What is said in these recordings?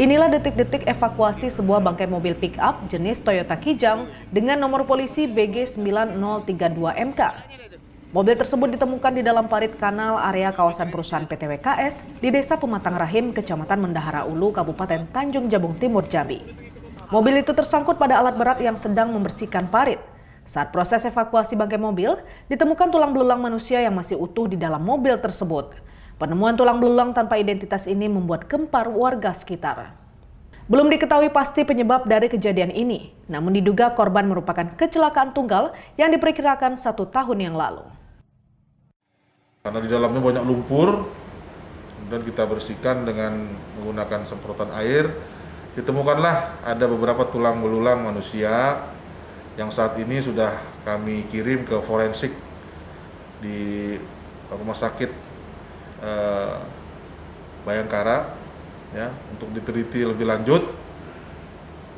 Inilah detik-detik evakuasi sebuah bangkai mobil pick-up jenis Toyota Kijang dengan nomor polisi BG 9032MK. Mobil tersebut ditemukan di dalam parit kanal area kawasan perusahaan PT WKS di Desa Pematang Rahim, Kecamatan Mendahara Ulu, Kabupaten Tanjung Jabung Timur, Jambi. Mobil itu tersangkut pada alat berat yang sedang membersihkan parit. Saat proses evakuasi bangkai mobil, ditemukan tulang belulang manusia yang masih utuh di dalam mobil tersebut. Penemuan tulang belulang tanpa identitas ini membuat gempar warga sekitar. Belum diketahui pasti penyebab dari kejadian ini, namun diduga korban merupakan kecelakaan tunggal yang diperkirakan satu tahun yang lalu. Karena di dalamnya banyak lumpur, kemudian kita bersihkan dengan menggunakan semprotan air, ditemukanlah ada beberapa tulang belulang manusia yang saat ini sudah kami kirim ke forensik di rumah sakit Eh, Bayangkara ya untuk diteliti lebih lanjut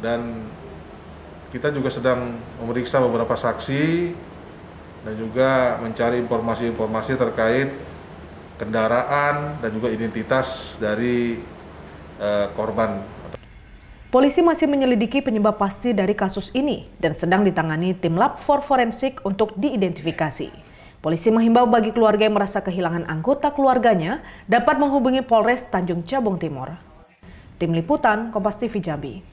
dan kita juga sedang memeriksa beberapa saksi dan juga mencari informasi-informasi terkait kendaraan dan juga identitas dari uh, korban. Polisi masih menyelidiki penyebab pasti dari kasus ini dan sedang ditangani tim lab for forensik untuk diidentifikasi. Polisi menghimbau bagi keluarga yang merasa kehilangan anggota keluarganya dapat menghubungi Polres Tanjung Cabung Timur. Tim Liputan Kompas TV Jambi.